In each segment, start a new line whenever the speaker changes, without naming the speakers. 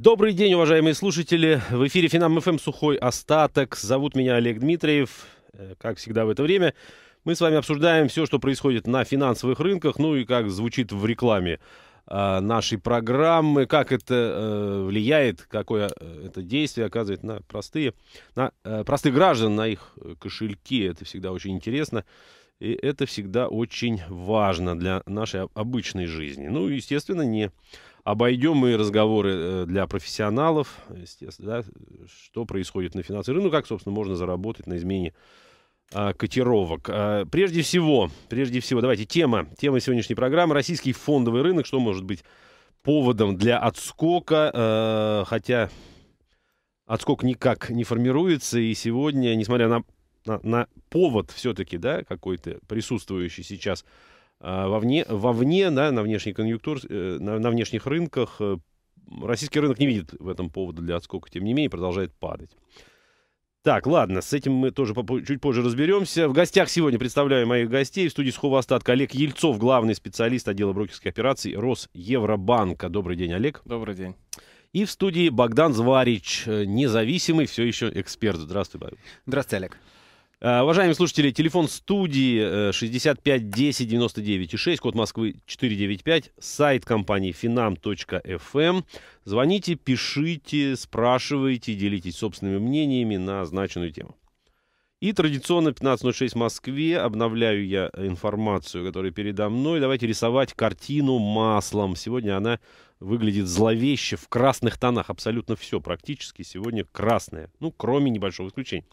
Добрый день, уважаемые слушатели. В эфире Финам ФМ «Сухой остаток». Зовут меня Олег Дмитриев. Э, как всегда в это время мы с вами обсуждаем все, что происходит на финансовых рынках, ну и как звучит в рекламе а, нашей программы, как это э, влияет, какое э, это действие оказывает на простые, на простых граждан, на их кошельки. Это всегда очень интересно. И это всегда очень важно для нашей обычной жизни. Ну, естественно, не обойдем мы разговоры э, для профессионалов, естественно, да, что происходит на финансовом рынке, ну, как, собственно, можно заработать на измене а, котировок. А, прежде всего, прежде всего, давайте, тема, тема сегодняшней программы, российский фондовый рынок, что может быть поводом для отскока, а, хотя отскок никак не формируется, и сегодня, несмотря на, на, на повод все-таки, да, какой-то присутствующий сейчас, а, вовне, вовне да, на, внешней конъюнктур, э, на, на внешних рынках. Э, российский рынок не видит в этом повода для отскока, тем не менее, продолжает падать. Так, ладно, с этим мы тоже чуть позже разберемся. В гостях сегодня представляю моих гостей. В студии Сховостат коллег Ельцов, главный специалист отдела брокерских операций Росевробанка. Добрый день, Олег. Добрый день. И в студии Богдан Зварич, э, независимый все еще эксперт. Здравствуй, Павел. Здравствуй, Олег. Э, уважаемые слушатели, телефон студии 65 10 99 код Москвы 495, сайт компании finam.fm. Эм. Звоните, пишите, спрашивайте, делитесь собственными мнениями на означенную тему. И традиционно 15.06 в Москве. Обновляю я информацию, которая передо мной. Давайте рисовать картину маслом. Сегодня она выглядит зловеще в красных тонах. Абсолютно все практически сегодня красное. Ну, кроме небольшого исключения.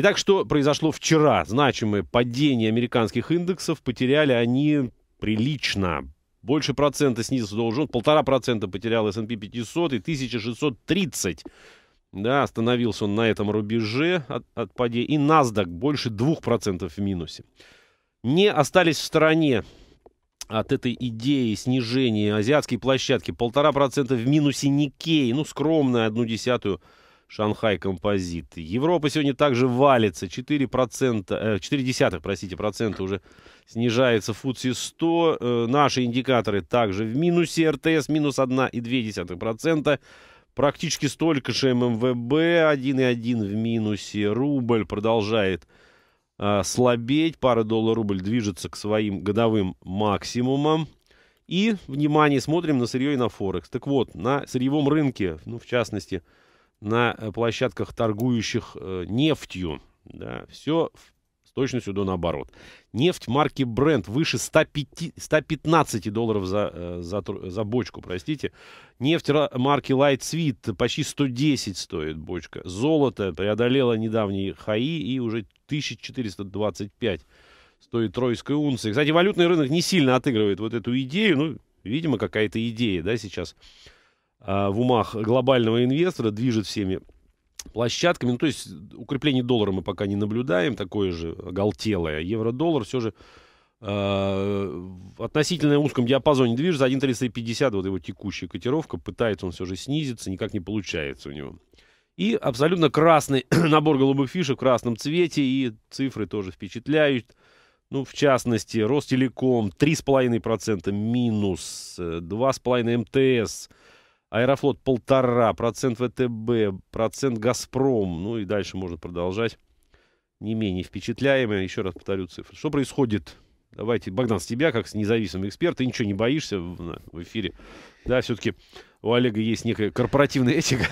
Итак, что произошло вчера? Значимое падение американских индексов. Потеряли они прилично. Больше процента снизился Dow полтора процента потерял S&P 500 и 1630. Да, остановился он на этом рубеже от, от падения. И NASDAQ больше 2% в минусе. Не остались в стороне от этой идеи снижения азиатские площадки. Полтора процента в минусе Никей. Ну, скромная, одну десятую Шанхай Композит. Европа сегодня также валится. 4%, 4 э, десятых, простите, процента уже снижается ФУЦИ 100. Э, наши индикаторы также в минусе. РТС минус 1,2%. Практически столько же ММВБ, 1,1 в минусе. Рубль продолжает э, слабеть. Пара доллар-рубль движется к своим годовым максимумам. И, внимание, смотрим на сырье и на Форекс. Так вот, на сырьевом рынке, ну, в частности, на э, площадках, торгующих э, нефтью. Да, все с точностью до наоборот. Нефть марки Brent выше 105, 115 долларов за, э, за, за бочку, простите. Нефть марки Light Sweet почти 110 стоит бочка. Золото преодолело недавние хаи и уже 1425 стоит тройская унция. Кстати, валютный рынок не сильно отыгрывает вот эту идею. Ну, видимо, какая-то идея, да, сейчас Э, в умах глобального инвестора, движет всеми площадками. Ну, то есть укрепление доллара мы пока не наблюдаем, такое же оголтелое. Евро-доллар все же э, в относительно узком диапазоне движется. 1.350, вот его текущая котировка, пытается он все же снизиться, никак не получается у него. И абсолютно красный набор голубых фишек в красном цвете, и цифры тоже впечатляют. Ну, в частности, Ростелеком 3,5% минус, 2,5% э, МТС, Аэрофлот полтора, процент ВТБ, процент Газпром, ну и дальше можно продолжать. Не менее впечатляемые, еще раз повторю цифры. Что происходит? Давайте, Богдан, с тебя, как с независимым эксперта, ничего не боишься в, в эфире. Да, все-таки у Олега есть некая корпоративная этика.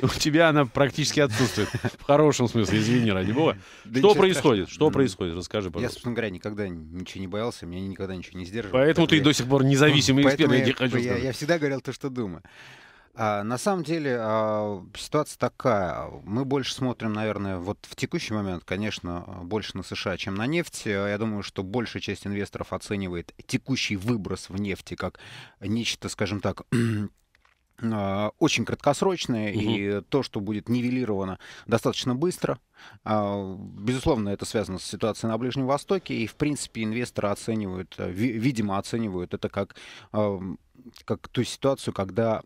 У тебя она практически отсутствует. В хорошем смысле, извини, ради бога. Что происходит? Что происходит? Расскажи, пожалуйста. Я,
собственно говоря, никогда ничего не боялся, меня никогда ничего не сдерживал. Поэтому ты до сих пор независимый эксперт, я хочу Я всегда говорил то, что думаю. А, на самом деле а, ситуация такая. Мы больше смотрим, наверное, вот в текущий момент, конечно, больше на США, чем на нефть. Я думаю, что большая часть инвесторов оценивает текущий выброс в нефти как нечто, скажем так, а, очень краткосрочное, угу. и то, что будет нивелировано достаточно быстро. Безусловно, это связано с ситуацией на Ближнем Востоке, и, в принципе, инвесторы оценивают, видимо, оценивают это как, как ту ситуацию, когда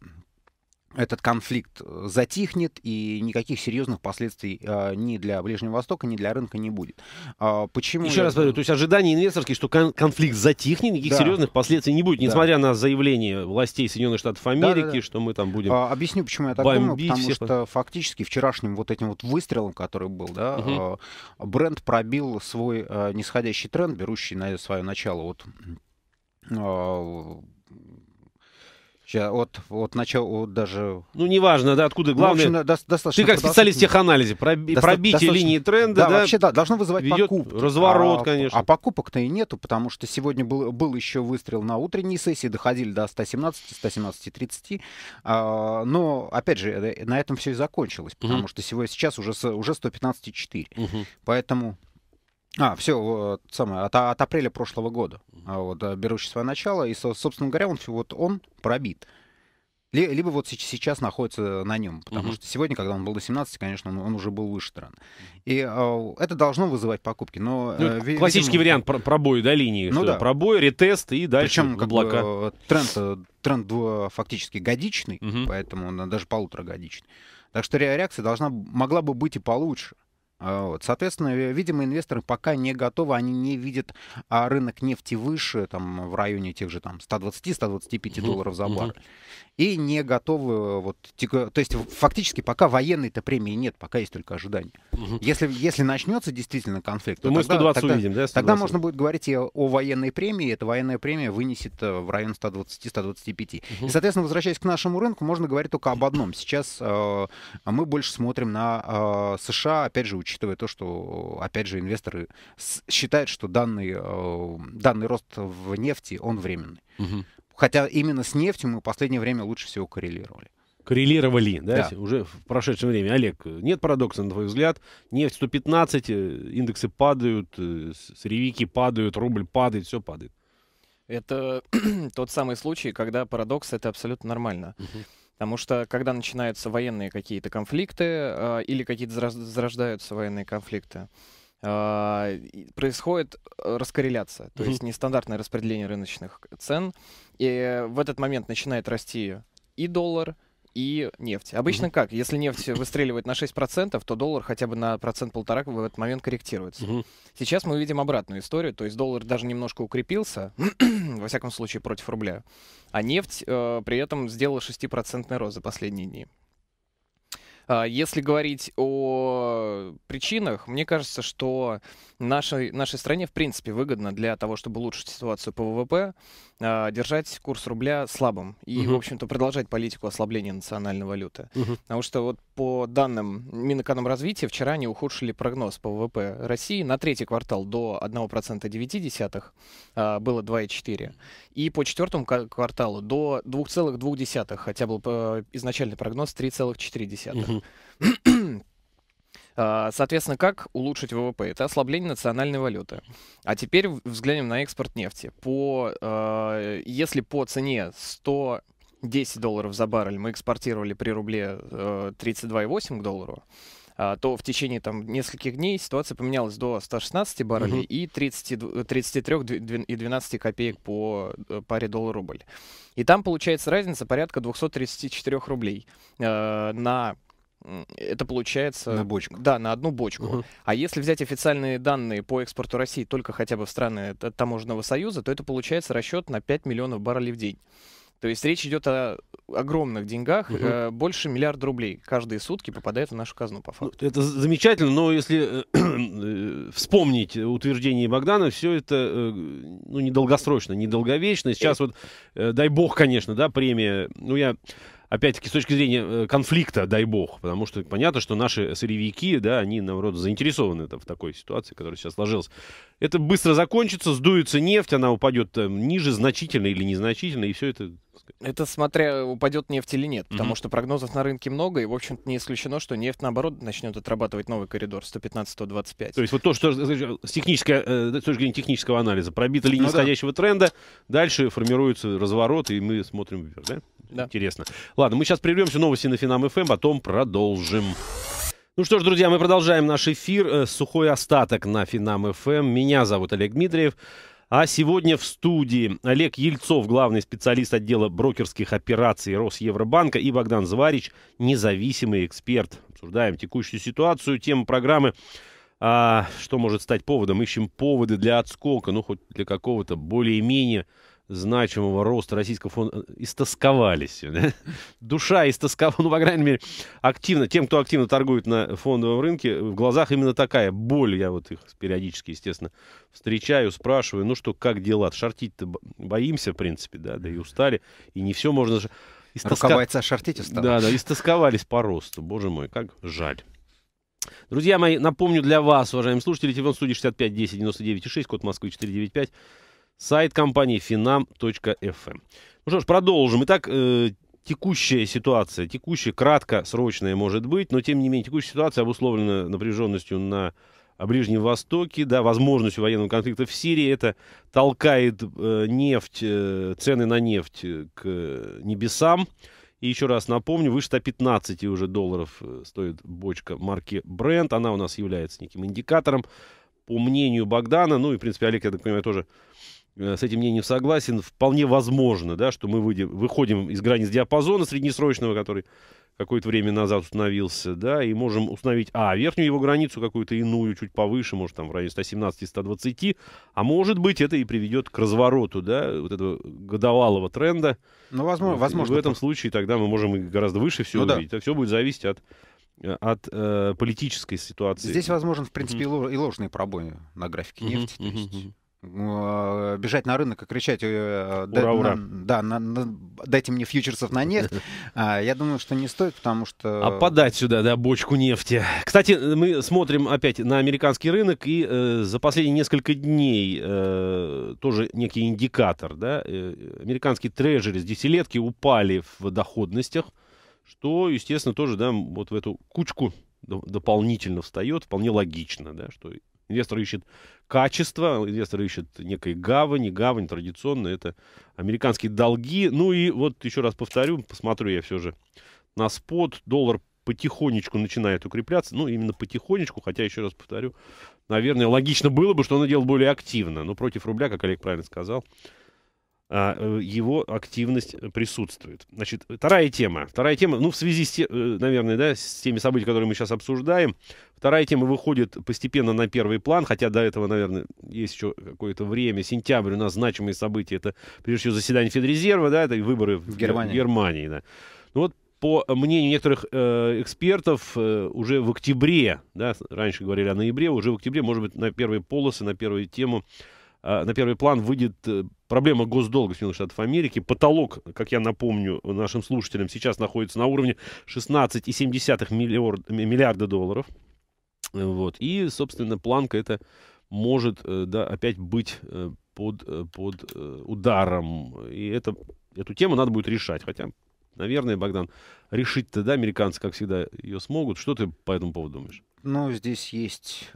этот конфликт э, затихнет и никаких серьезных последствий э, ни для Ближнего Востока, ни для рынка не будет. Э, почему? Еще я... раз говорю, то
есть ожидание инвесторские, что кон- конфликт затихнет, никаких да. серьезных последствий не будет, несмотря да. на заявление властей Соединенных Штатов Америки, да, да, да. что мы там будем. А, объясню,
почему я так думаю, потому всех... что фактически вчерашним вот этим вот выстрелом, который был, да, угу. э, бренд пробил свой э, нисходящий тренд, берущий на свое начало от э, Сейчас, от, от начала от даже...
Ну, неважно, да, откуда. Главное, ну, общем, до, достаточно ты как специалист в теханализе, проби, до, пробитие достаточно... линии тренда, да, да, вообще, да, должно вызывать ведет покупки. разворот, а,
конечно. А покупок-то и нету, потому что сегодня был, был еще выстрел на утренней сессии, доходили до 117, 117.30, а, но, опять же, э, на этом все и закончилось, потому угу. что сегодня сейчас уже, уже 115.4, угу. поэтому... А, все, вот, самое, от, от апреля прошлого года, а вот, э, берущий свое начало, и, собственно говоря, он, вот, он пробит. Либо вот сейчас находится на нем, потому угу. что сегодня, когда он был до 17, конечно, он, он уже был выше стран. И э, это должно вызывать покупки. Но, ну, э, классический видимо,
вариант пробой до линии. Ну, да. Пробой, ретест и дальше Причем, облака. Бы, тренд, э, тренд фактически годичный, угу.
поэтому он э, даже полуторагодичный. Так что реакция должна, могла бы быть и получше. А, вот. Соответственно, видимо, инвесторы пока не готовы, они не видят а рынок нефти выше, там, в районе тех же там 120-125 долларов за баррель. И не готовы, вот, то есть фактически пока военной-то премии нет, пока есть только ожидания. Если, если начнется действительно конфликт, то, то ну, мы тогда, 120 тогда, увидим, да? 120. Тогда можно будет говорить и о военной премии, эта военная премия вынесет э, в район 120-125. И, соответственно, возвращаясь к нашему рынку, можно говорить только об одном. Сейчас э, мы больше смотрим на э, США, опять же, учитывая то, что, опять же, инвесторы считают, что данный, э, данный рост в нефти, он временный. Угу. Хотя именно с нефтью мы в последнее время лучше всего коррелировали.
Коррелировали, да, да, уже в прошедшем время. Олег, нет парадокса, на твой взгляд? Нефть 115, э, индексы падают, э, сырьевики падают, рубль падает, все падает.
Это тот самый случай, когда парадокс — это абсолютно нормально. Угу. Потому что когда начинаются военные какие-то конфликты а, или какие-то зарождаются военные конфликты, а, происходит э, раскорреляция, то mm-hmm. есть нестандартное распределение рыночных цен. И в этот момент начинает расти и доллар, и нефть. Обычно угу. как? Если нефть выстреливает на 6%, то доллар хотя бы на процент-полтора в этот момент корректируется. Угу. Сейчас мы видим обратную историю, то есть доллар даже немножко укрепился, во всяком случае против рубля, а нефть э, при этом сделала 6% рост за последние дни. А, если говорить о причинах, мне кажется, что нашей, нашей стране, в принципе, выгодно для того, чтобы улучшить ситуацию по ВВП, а, держать курс рубля слабым и, угу. в общем-то, продолжать политику ослабления национальной валюты. Угу. Потому что вот по данным Минэкономразвития, вчера они ухудшили прогноз по ВВП России на третий квартал до 1,9, а, было 2,4. И по четвертому кварталу до 2,2, хотя был э, изначальный прогноз 3,4. Угу. А, соответственно, как улучшить ВВП? Это ослабление национальной валюты. А теперь взглянем на экспорт нефти. По, а, если по цене 100 10 долларов за баррель мы экспортировали при рубле 32,8 э, к доллару, а, то в течение там нескольких дней ситуация поменялась до 116 баррелей угу. и 30, 33 и 12 копеек по э, паре доллар-рубль. И там получается разница порядка 234 рублей э, на это получается... На бочку. Да, на одну бочку. Угу. А если взять официальные данные по экспорту России только хотя бы в страны таможенного союза, то это получается расчет на 5 миллионов баррелей в день. То есть речь идет о огромных деньгах, угу. больше миллиарда рублей каждые сутки попадает в нашу казну по факту.
Ну, это замечательно, но если э, э, вспомнить утверждение Богдана, все это ну, недолгосрочно, недолговечно. Сейчас вот, дай бог, конечно, да, премия, ну я опять-таки, с точки зрения э, конфликта, дай бог, потому что понятно, что наши сырьевики, да, они, наоборот, заинтересованы в такой ситуации, которая сейчас сложилась. Это быстро закончится, сдуется нефть, она упадет э, ниже значительно или незначительно, и все это
это смотря упадет нефть или нет, потому mm-hmm. что прогнозов на рынке много, и, в общем-то, не исключено, что нефть, наоборот, начнет отрабатывать новый коридор 115-125.
То есть вот то, что с, технической, э, с точки зрения технического анализа, пробита ну линия ну, нисходящего да. тренда, дальше формируется разворот, и мы смотрим вверх, да? да? Интересно. Ладно, мы сейчас прервемся, новости на Финам ФМ, эм, а потом продолжим. Ну что ж, друзья, мы продолжаем наш эфир. Э, Сухой остаток на Финам ФМ. Эм. Меня зовут Олег Дмитриев. А сегодня в студии Олег Ельцов, главный специалист отдела брокерских операций Росевробанка и Богдан Зварич, независимый эксперт. Обсуждаем текущую ситуацию, тему программы а, что может стать поводом? Ищем поводы для отскока, ну, хоть для какого-то более-менее значимого роста российского фонда э, истосковались. Да? Душа истосковала, ну, по крайней мере, активно, тем, кто активно торгует на фондовом рынке, в глазах именно такая боль. Я вот их периодически, естественно, встречаю, спрашиваю, ну что, как дела? Шортить-то боимся, в принципе, да, да и устали, и не все можно... Истоска... Рукава шортить устал. Да, да, истосковались по росту, боже мой, как жаль. Друзья мои, напомню для вас, уважаемые слушатели, телефон студии 65 10 99 6, код Москвы 495. Сайт компании finam.fm. Эм. Ну что ж, продолжим. Итак, э, текущая ситуация. Текущая, кратко, срочная может быть, но тем не менее текущая ситуация обусловлена напряженностью на а, Ближнем Востоке, да, возможностью военного конфликта в Сирии. Это толкает э, нефть, э, цены на нефть э, к небесам. И еще раз напомню, выше 115 уже долларов э, стоит бочка марки Brent. Она у нас является неким индикатором, по мнению Богдана, ну и, в принципе, Олег, я так понимаю, тоже Э, с этим мнением согласен. Вполне возможно, да, что мы выйдем, выходим из границ диапазона среднесрочного, который какое-то время назад установился, да, и можем установить, а, верхнюю его границу какую-то иную, чуть повыше, может, там в районе 117-120, а может быть, это и приведет к развороту, да, вот этого годовалого тренда. Ну, возможно. Вот, возможно в этом случае тогда мы можем гораздо выше все ну, увидеть. Да. Все будет зависеть от э, от э, политической ситуации. Здесь
возможен, в принципе, mm-hmm. и ложный пробой на графике mm-hmm. нефти. mm Э, бежать на рынок и кричать ура, э, да, ура. На, да на, на, дайте мне фьючерсов на нефть а, я думаю что не стоит потому что а
подать сюда да бочку нефти кстати мы смотрим опять на американский рынок и э, за последние несколько дней э, тоже некий индикатор да э, американские трежери с десятилетки упали в доходностях что естественно тоже да вот в эту кучку дополнительно встает вполне логично да что Инвестор ищет качество, инвестор ищет некой гавани. Гавань традиционно это американские долги. Ну и вот еще раз повторю, посмотрю я все же на спот. Доллар потихонечку начинает укрепляться. Ну, именно потихонечку, хотя, еще раз повторю, наверное, логично было бы, что он делал более активно. Но против рубля, как Олег правильно сказал, а, э, его активность присутствует. Значит, вторая тема. Вторая тема, ну, в связи с, те, э, наверное, да, с теми событиями, которые мы сейчас обсуждаем, вторая тема выходит постепенно на первый план, хотя до этого, наверное, есть еще какое-то время. Сентябрь у нас значимые события. Это, прежде всего, заседание Федрезерва, да, это выборы в, в Германии. Германии да. Ну вот по мнению некоторых э, экспертов, э, уже в октябре, да, раньше говорили о ноябре, уже в октябре, может быть, на первые полосы, на первую тему а, на первый план выйдет э, проблема госдолга Соединенных Штатов Америки. Потолок, как я напомню нашим слушателям, сейчас находится на уровне 16,7 миллиард, миллиарда долларов. Э, вот. И, собственно, планка это может э, да, опять быть под, под ударом. И это, эту тему надо будет решать. Хотя, наверное, Богдан, решить-то, да, американцы, как всегда, ее смогут. Что ты по этому поводу думаешь?
Ну, здесь есть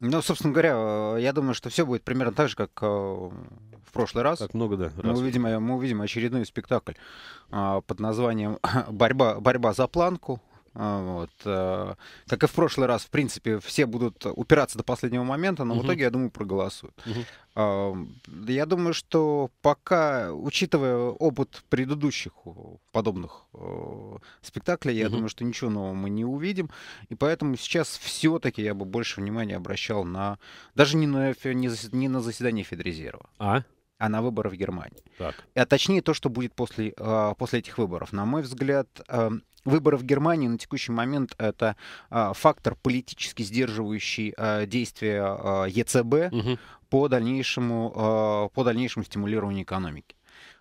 ну, собственно говоря, э, я думаю, что все будет примерно так же, как э, в прошлый раз. Так много, да. Раз. Мы, увидим, э, мы увидим очередной спектакль а, под названием «Борьба, борьба за планку». А, вот. Э, как и в прошлый раз, в принципе, все будут упираться до последнего момента, но угу. в итоге, я думаю, проголосуют. Угу. Я думаю, что пока, учитывая опыт предыдущих подобных э, спектаклей, я угу. думаю, что ничего нового мы не увидим. И поэтому сейчас все-таки я бы больше внимания обращал на даже не на, не на заседание Федрезерва. А? а на выборы в Германии. Так. А точнее то, что будет после, э, после этих выборов. На мой взгляд, эм, Выборы в Германии на текущий момент это а, фактор политически сдерживающий а, действия а, ЕЦБ угу. по дальнейшему по дальнейшему стимулированию экономики,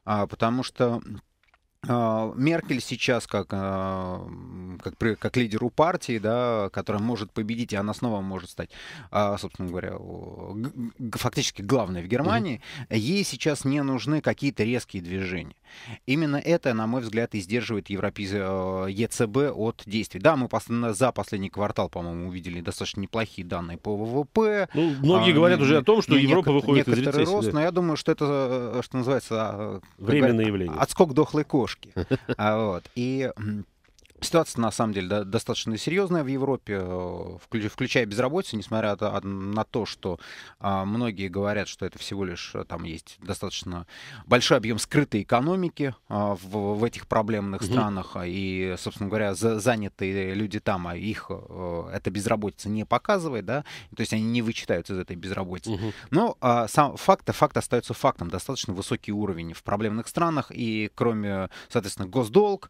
потому что а, Меркель сейчас как, а, как, как лидеру партии, да, которая может победить, и она снова может стать, а, собственно говоря, фактически главной в Германии, mm-hmm. ей сейчас не нужны какие-то резкие движения. Именно это, на мой взгляд, и сдерживает Европе... ЕЦБ от действий. Да, мы за последний квартал, по-моему, увидели достаточно неплохие данные по ВВП. Ну, многие а, говорят уже о том, что Европа выходит из рецессии. рост, но я думаю, что это, что называется... Временное явление. Отскок дохлой кошки А Вот. И Ситуация, на самом деле, да, достаточно серьезная в Европе, э, включая безработицу, несмотря на то, что а, многие говорят, что это всего лишь э, там есть достаточно большой объем скрытой экономики а, в, в этих проблемных угу. странах, а, и, собственно говоря, занятые люди там, а их э, эта безработица не показывает, да, то есть они не вычитаются из этой безработицы. Угу. Но сам факт, факт остается фактом, достаточно высокий уровень в проблемных странах, и кроме, соответственно, госдолг,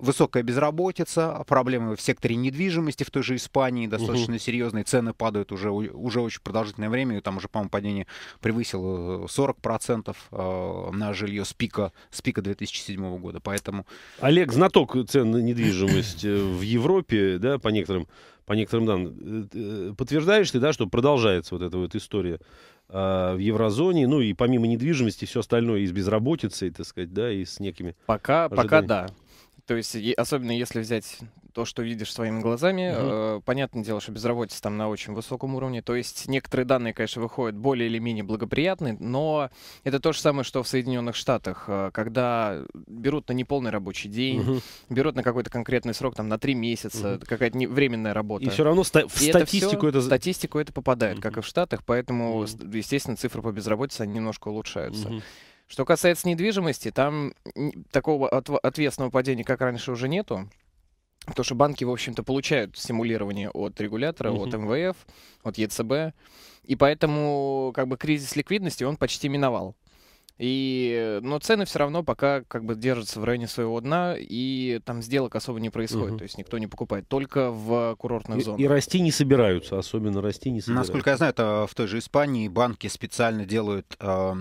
высокая безработица, проблемы в секторе недвижимости в той же Испании достаточно угу. серьезные, цены падают уже, уже очень продолжительное время, и там уже, по-моему, падение превысило 40% э, э, на жилье с пика, с пика 2007 года,
поэтому... Олег, знаток цен на недвижимость э, в Европе, да, по некоторым, по некоторым данным, э, подтверждаешь ты, да, что продолжается вот эта вот история а, в еврозоне, ну и помимо недвижимости, все остальное и с безработицей, так сказать, да, и с некими...
Пока, ожиданиями. пока да. То есть, особенно если взять то, что видишь своими глазами, угу. э, понятное дело, что безработица там на очень высоком уровне. То есть некоторые данные, конечно, выходят более или менее благоприятные, но это то же самое, что в Соединенных Штатах, э, когда берут на неполный рабочий день, угу. берут на какой-то конкретный срок, там на три месяца, угу. какая-то не, временная работа. И все равно ста- в и статистику это, все, это... статистику это попадает, угу. как и в Штатах, поэтому, угу. естественно, цифры по безработице они немножко улучшаются. Угу. Что касается недвижимости, там такого ответственного падения, как раньше, уже нету. Потому что банки, в общем-то, получают симулирование от регулятора, mm-hmm. от МВФ, от ЕЦБ. И поэтому как бы кризис ликвидности он почти миновал. И, но цены все равно пока как бы держатся в районе своего дна, и там сделок особо не происходит. Угу. То есть никто не покупает, только в курортных
и, зонах. И расти не собираются, особенно расти не собираются. Насколько я
знаю, это в той же Испании банки специально делают... Э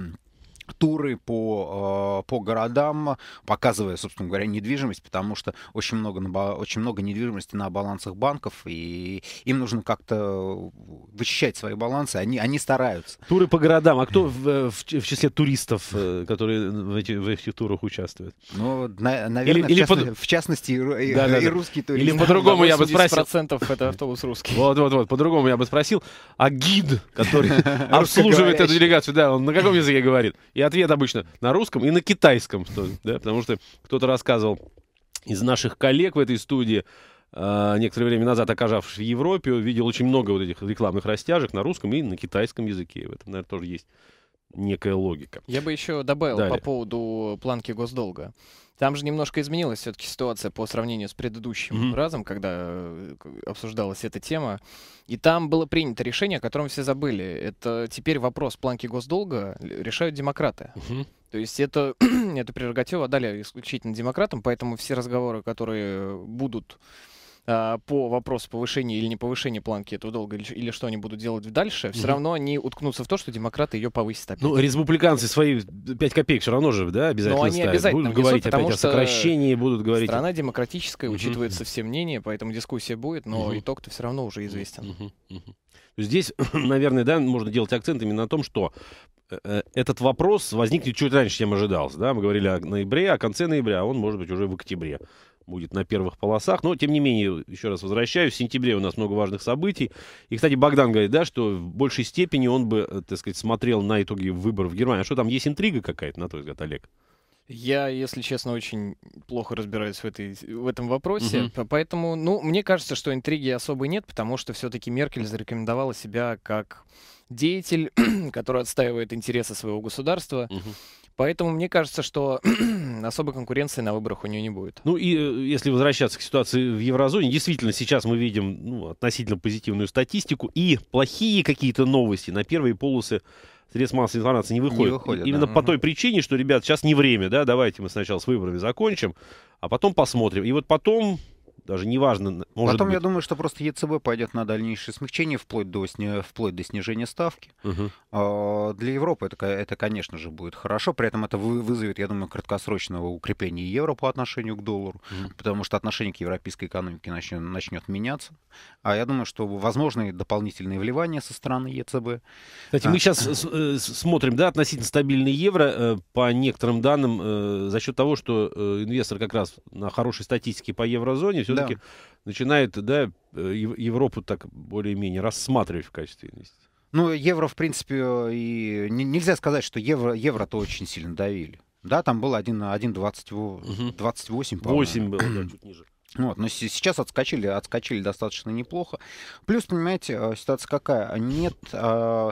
туры по, э, по городам, показывая, собственно говоря, недвижимость, потому что очень много, на, очень много недвижимости на балансах банков, и им нужно как-то вычищать свои балансы, они, они стараются.
Туры по городам, а кто в, э, в, в числе туристов, э, которые в, эти, в этих турах участвуют? Ну, на, наверное, или, в, или частности, под...
в частности, и, да, и, да, и да. русские туристы. Или по-другому я бы спросил. процентов это автобус русский.
Вот-вот-вот, по-другому я бы спросил, а гид, который обслуживает эту делегацию, да, он на каком языке говорит? И ответ обычно на русском и на китайском, да, потому что кто-то рассказывал из наших коллег в этой студии, а, некоторое время назад, оказавшись в Европе, видел очень много вот этих рекламных растяжек на русском и на китайском языке. В этом, наверное, тоже есть некая логика.
Я бы еще добавил Далее. по поводу планки госдолга. Там же немножко изменилась все-таки ситуация по сравнению с предыдущим mm-hmm. разом, когда э, обсуждалась эта тема. И там было принято решение, о котором все забыли. Это теперь вопрос планки госдолга решают демократы. Mm-hmm. То есть это, это прерогатива, дали исключительно демократам, поэтому все разговоры, которые будут а, по вопросу повышения или не повышения планки этого долга, или, или что они будут делать дальше, все равно они уткнутся в то, что демократы ее повысят опять. Ну, республиканцы
свои 5 копеек все равно же, да, обязательно Но они ставят. обязательно будут говорить потому опять что о сокращении, будут говорить. Страна
демократическая, учитывается все мнения, поэтому дискуссия будет, но итог-то все равно уже известен. Здесь, наверное, да, можно делать акцент именно на том, что
э, э, этот вопрос возникнет чуть раньше, чем ожидался. Да? Мы говорили о ноябре, о конце ноября, а он может быть уже в октябре будет на первых полосах. Но, тем не менее, еще раз возвращаюсь, в сентябре у нас много важных событий. И, кстати, Богдан говорит, да, что в большей степени он бы, э, так сказать, смотрел на итоги выборов в Германии. А что там, есть интрига какая-то, на твой взгляд, Олег?
Я, если честно, очень плохо разбираюсь в, этой, в этом вопросе. Угу. Поэтому, ну, мне кажется, что интриги особой нет, потому что все-таки Меркель зарекомендовала себя как деятель, который отстаивает интересы своего государства. Угу. Поэтому мне кажется, что особой конкуренции на выборах у нее не будет.
Ну и э, если возвращаться к ситуации в еврозоне, действительно сейчас мы видим ну, относительно позитивную статистику и плохие какие-то новости на первые полосы средств массовой информации не выходит. Не выходит Именно да. по той причине, что, ребят, сейчас не время, да, давайте мы сначала с выборами закончим, а потом посмотрим. И вот потом даже неважно, может Потом, быть...
я думаю, что просто ЕЦБ пойдет на дальнейшее смягчение вплоть до, вплоть до снижения ставки. Угу. А, для Европы это, это, конечно же, будет хорошо. При этом это вызовет, я думаю, краткосрочного укрепления евро по отношению к доллару, угу. потому что отношение к европейской экономике начнет, начнет меняться. А я думаю, что возможны дополнительные вливания со стороны ЕЦБ. Кстати, а... мы сейчас э,
смотрим, да, относительно стабильный евро, э, по некоторым данным, э, за счет того, что инвестор как раз на хорошей статистике по еврозоне, все все-таки да. начинает да, э, Европу так более-менее рассматривать в качестве инвестиции.
Ну, евро, в принципе, и нельзя сказать, что евро, евро-то очень сильно давили. Да, там был 1,28, 28, по-моему. 8 было, да, чуть ниже. Вот, но сейчас отскочили, отскочили достаточно неплохо. Плюс, понимаете, э, ситуация какая? Нет э,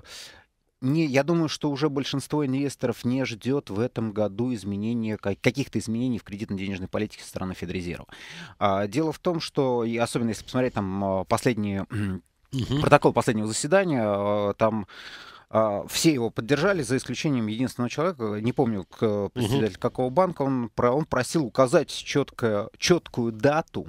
не, я думаю, что уже большинство инвесторов не ждет в этом году изменения, каких-то изменений в кредитно-денежной политике со стороны Федрезерва. А, дело в том, что, и особенно если посмотреть там а, последние, угу. протокол последнего заседания, а, там а, все его поддержали, за исключением единственного человека, не помню, к, председатель угу. какого банка, он, он просил указать четко, четкую дату,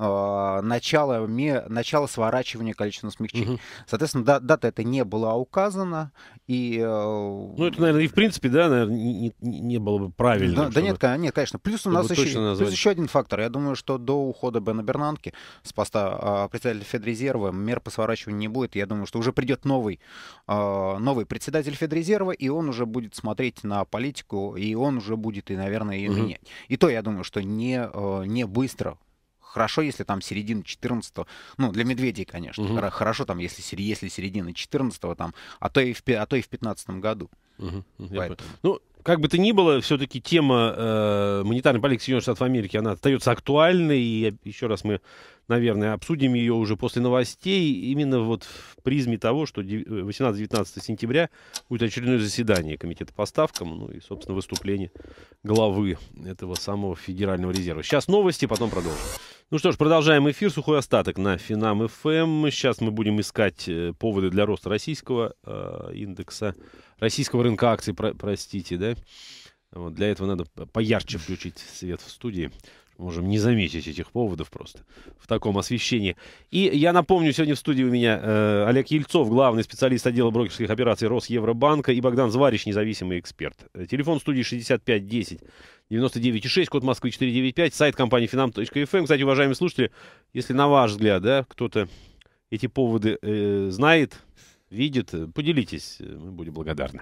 э, начало, ме, начало сворачивания количественного смягчения. Угу. Соответственно, да, дата это не была указана. И, э, ну,
это, наверное, и в принципе, да, наверное, не, не, было бы правильно. Да, да нет,
нет, конечно. Плюс у нас еще, плюс еще один фактор. Я думаю, что до ухода Бена Бернанки с поста э, председателя Федрезерва мер по сворачиванию не будет. Я думаю, что уже придет новый, э, новый председатель Федрезерва, и он уже будет смотреть на политику, и он уже будет, и, наверное, ее угу. менять. И то, я думаю, что не, э, не быстро хорошо, если там середина 14 ну, для медведей, конечно, угу. хорошо там, если, если середина 14 там, а то и в, а то и в 15 году.
Угу. Ну, как бы то ни было, все-таки тема э, монетарной политики Соединенных Штатов Америки, она остается актуальной. И еще раз мы наверное, обсудим ее уже после новостей, именно вот в призме того, что 18-19 э, сентября будет очередное заседание Комитета по ставкам, ну и, собственно, выступление главы этого самого Федерального резерва. Сейчас новости, потом продолжим. Ну что ж, продолжаем эфир. Сухой остаток на Финам ФМ. Эм. Сейчас мы будем искать э, поводы для роста российского э, индекса, российского рынка акций, про, простите, да? Вот для этого надо поярче включить свет в студии можем не заметить этих поводов просто в таком освещении. И я напомню, сегодня в студии у меня э, Олег Ельцов, главный специалист отдела брокерских операций Росевробанка, и Богдан Зварич, независимый эксперт. Э, телефон студии 6510 99,6, код Москвы 495, сайт компании finam.fm. Эм. Кстати, уважаемые слушатели, если на ваш взгляд, да, кто-то эти поводы э, знает, видит, э, поделитесь, э, мы будем благодарны.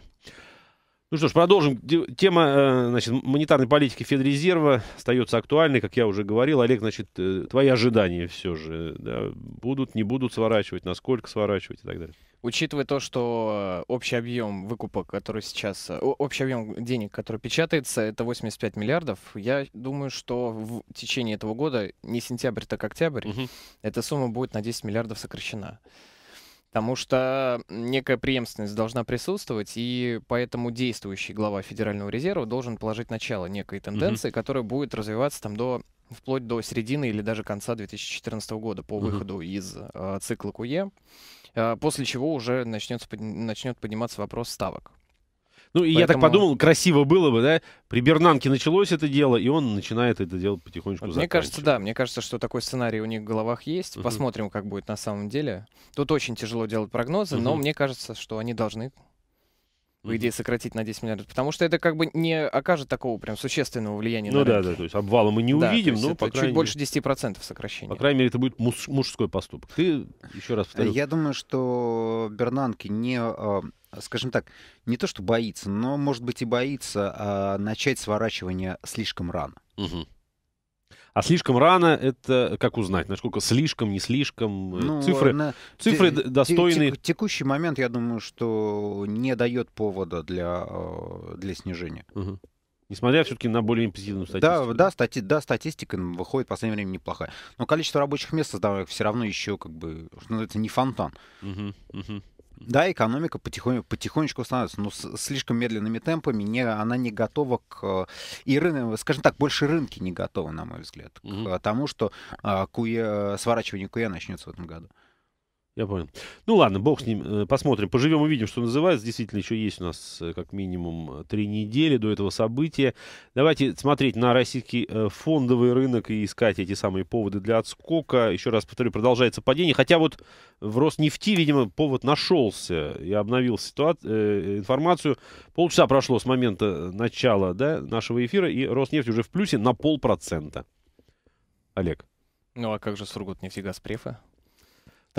Ну что ж, продолжим. Тема э, значит, монетарной политики Федрезерва остается актуальной, как я уже говорил. Олег, значит, э, твои ожидания все же да, будут, не будут сворачивать, насколько сворачивать и так далее.
Учитывая то, что э, общий объем выкупа, который сейчас, общий объем денег, который печатается, это 85 миллиардов, я думаю, что в течение этого года, не сентябрь, так октябрь, угу. эта сумма будет на 10 миллиардов сокращена. Потому что некая преемственность должна присутствовать, и поэтому действующий глава Федерального резерва должен положить начало некой тенденции, угу. которая будет развиваться там до вплоть до середины или даже конца 2014 года по выходу угу. из э, цикла КУЕ, э, после чего уже начнется, начнет подниматься вопрос ставок.
Ну, и Поэтому... я так подумал, красиво было бы, да? При Бернанке началось это дело, и он начинает это дело потихонечку вот Мне кажется,
да, мне кажется, что такой сценарий у них в головах есть. Uh -huh. Посмотрим, как будет на самом деле. Тут очень тяжело делать прогнозы, uh -huh. но мне кажется, что они должны по идее, сократить на 10 миллиардов, потому что это как бы не окажет такого прям существенного влияния. Ну да, да,
то есть обвала мы не да, увидим, но по крайней. чуть мере, больше 10% сокращения. По крайней мере, это будет муж, мужской поступок. Ты еще раз повторю. Я
думаю, что Бернанки не а, Э, скажем так, не то что боится, но, может быть, и боится а, начать сворачивание слишком рано.
Угу. А слишком рано это как узнать, насколько слишком, не слишком, э, ну, цифры, на... цифры достойные.
текущий момент, я думаю, что не дает повода для, э, для снижения. Угу.
Несмотря все-таки на более позитивную
статистику. Да, да, стати, да, статистика выходит в последнее время неплохая. Но количество рабочих мест создаваемых все равно еще как бы, что называется, не фонтан. Угу, угу. Да, экономика потихонечку, потихонечку становится, но с, слишком медленными темпами не, она не готова к... И рынок, скажем так, больше рынки не готовы, на мой взгляд, mm-hmm. к тому, что а, куе, сворачивание куя начнется в этом году.
Я понял. Ну ладно, бог с ним, э, посмотрим, поживем увидим, что называется. Действительно, еще есть у нас э, как минимум э, три недели до этого события. Давайте смотреть на российский фондовый рынок и искать эти самые поводы для отскока. Еще раз повторю, продолжается падение. Хотя вот в Роснефти, видимо, повод нашелся. Я обновил ситуацию, информацию. Полчаса прошло с момента начала да, нашего эфира, и Роснефть уже в плюсе на полпроцента. Олег.
Ну а как же Сургут нефтегаз префа?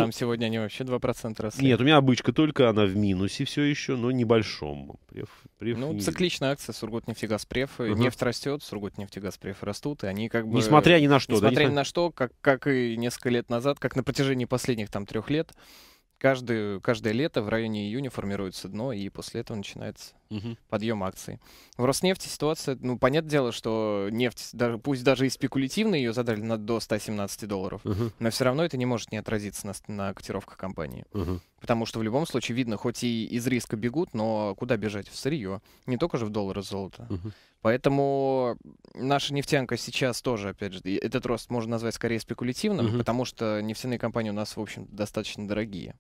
Там сегодня они вообще 2% росли. Нет,
у меня обычка только, она в минусе все еще, но небольшом.
Преф, преф ну, не... цикличная акция Сургутнефтегазпреф. Угу. Нефть растет, Сургутнефтегазпреф растут, и они как бы... Несмотря ни на что. Несмотря да, ни на, что, как, как и несколько лет назад, как на протяжении последних там трех лет, каждый каждое лето в районе июня формируется дно, и после этого начинается угу. подъем акций. В Роснефти ситуация, ну, понятное дело, что нефть, даже, пусть даже и спекулятивно ее задали на, до 117 долларов, угу. но все равно это не может не отразиться на, на котировках компании. Угу. Потому что в любом случае видно, хоть и из риска бегут, но куда бежать? В сырье. Не только же в доллары золото. Угу. Поэтому наша нефтянка сейчас тоже, опять же, этот рост можно назвать скорее спекулятивным, угу. потому что нефтяные компании у нас, в общем, достаточно дорогие.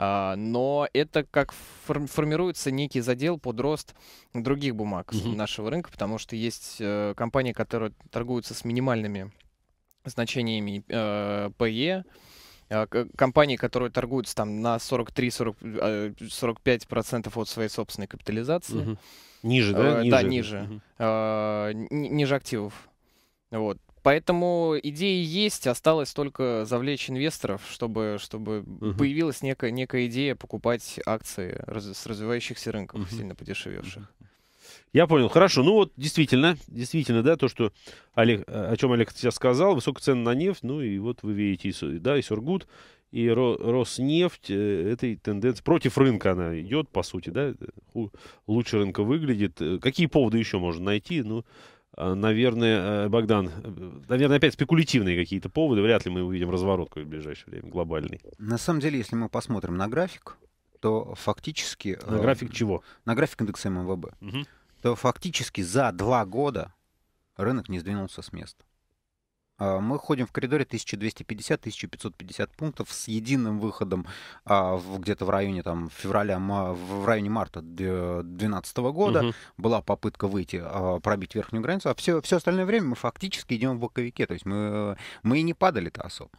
А, но это как формируется некий задел под рост других бумаг угу. нашего рынка, потому что есть э, компании, которые торгуются с минимальными значениями э, ПЕ, а, компании, которые торгуются там на 43-45% э, от своей собственной капитализации. Угу. Ниже, да? Ниже. Да, ниже. Угу. Ниже активов. Вот. Поэтому идеи есть, осталось только завлечь инвесторов, чтобы, чтобы угу. появилась некая, некая идея покупать акции раз, с развивающихся рынков, угу. сильно подешевевших.
Я понял. Хорошо. Ну вот, действительно, действительно, да, то, что Олег, о чем Олег сейчас сказал, высокая цена на нефть, ну и вот вы видите, да, и Сургут, и Роснефть, э, этой тенденции против рынка она идет, по сути, да, лучше рынка выглядит. Э, какие поводы еще можно найти? Ну, а, наверное, э, Богдан, наверное, опять спекулятивные какие-то поводы. Вряд ли мы увидим разворотку в ближайшее время глобальный.
На самом деле, если мы посмотрим на график, то
фактически... На график э, чего? На
график индекса МВБ. Угу. То фактически за два года рынок не сдвинулся с места. А, мы ходим в коридоре 1250-1550 пунктов с единым выходом а, где-то в районе там, февраля, в районе марта 2012 года. Угу. Была попытка выйти, а, пробить верхнюю границу, а все, все остальное время мы фактически идем в боковике. То есть мы, мы и не падали-то особо.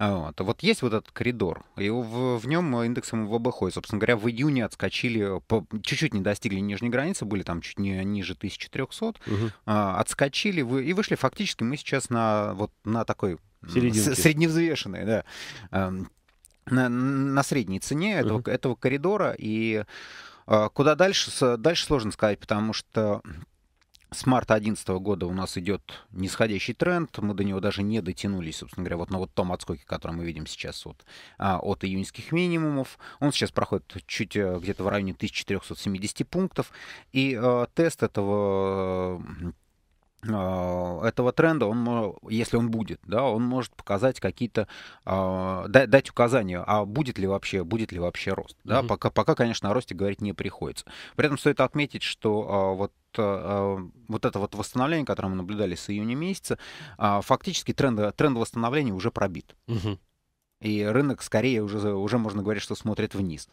Вот. А вот есть вот этот коридор, и в, в нем э, индексом ВБХ, и, собственно говоря, в июне отскочили, чуть-чуть не достигли нижней границы, были там чуть не ниже 1300, угу. а, отскочили вы, и вышли. Фактически мы сейчас на, вот, на такой Серединки. средневзвешенной, да, эм, на, на средней цене этого, угу. этого коридора, и э, куда дальше, дальше сложно сказать, потому что с марта 2011 года у нас идет нисходящий тренд, мы до него даже не дотянулись, собственно говоря, вот на вот том отскоке, который мы видим сейчас вот, а, от июньских минимумов. Он сейчас проходит чуть э, где-то в районе 1470 пунктов, и а, тест этого а, этого тренда, он, если он будет, да, он может показать какие-то, а, дать указания, а будет ли вообще, будет ли вообще рост. Да? Mm-hmm. Пока, пока, конечно, о росте говорить не приходится. При этом стоит отметить, что а, вот вот это вот восстановление, которое мы наблюдали с июня месяца, фактически тренд, тренд восстановления уже пробит. Угу. И рынок скорее уже, уже можно говорить, что смотрит вниз.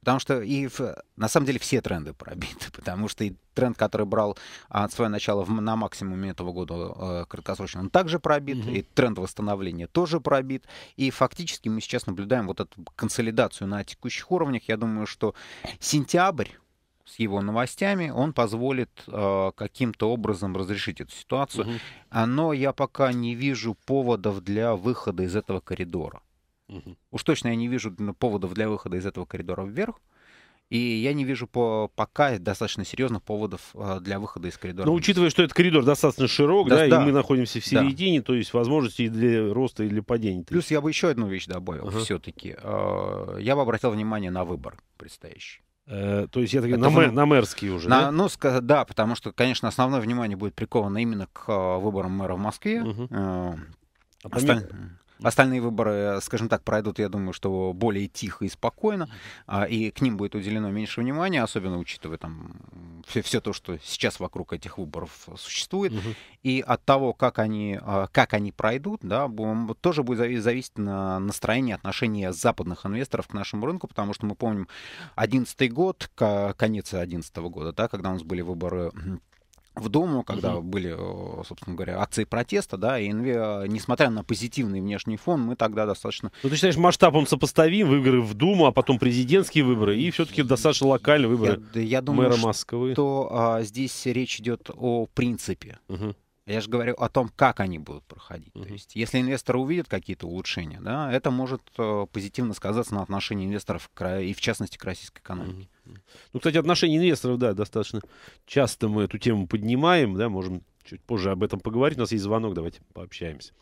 Потому что и в, на самом деле все тренды пробиты, потому что и тренд, который брал от а, своего начала в, на максимуме этого года э, краткосрочно, он также пробит, mm-hmm. и тренд восстановления тоже пробит. И фактически мы сейчас наблюдаем вот эту консолидацию на текущих уровнях. Я думаю, что сентябрь с его новостями, он позволит э, каким-то образом разрешить эту ситуацию. Угу. Но я пока не вижу поводов для выхода из этого коридора. Угу. Уж точно я не вижу ну, поводов для выхода из этого коридора вверх. И я не вижу по, пока достаточно серьезных поводов э, для выхода из коридора. Но ну,
учитывая, что этот коридор достаточно широк, да, да, да. и мы находимся в середине, да. то есть возможности и для роста, и для падения. Плюс я бы еще одну вещь добавил uh-huh.
все-таки. Э, я бы обратил внимание на выбор предстоящий. Э, то есть, я так на, мэ, на мэрский уже, на, да? Ну, да, потому что, конечно, основное внимание будет приковано именно к выборам мэра в Москве. Uh-huh.
А Осталь...
Остальные выборы, э, скажем так, пройдут, я думаю, что более тихо и спокойно, а, и к ним будет уделено меньше внимания, особенно учитывая там все, все то, что сейчас вокруг этих выборов существует. Угу. И от того, как они, а, как они пройдут, да, тоже будет зависеть на настроение отношения западных инвесторов к нашему рынку, потому что мы помним 2011 год, конец 2011 года, да, когда у нас были выборы в Думу, когда угу. были, э, собственно говоря, акции протеста, да, и НВ, э, несмотря на позитивный внешний фон, мы тогда достаточно...
Ну, ты считаешь, масштабом сопоставим, выборы в Думу, а потом президентские выборы, и все-таки достаточно локальные выборы я, я думаю, мэра Москвы?
что а, здесь речь идет о принципе. Угу. Я же говорю о том, как они будут проходить. Uh-huh. То есть, если инвесторы увидят какие-то улучшения, да, это может э, позитивно сказаться на отношении инвесторов к, и, в частности, к российской экономике. Uh-huh.
Ну, кстати, отношение инвесторов, да, достаточно часто мы эту тему поднимаем, да, можем чуть позже об этом поговорить. У нас есть звонок, давайте пообщаемся.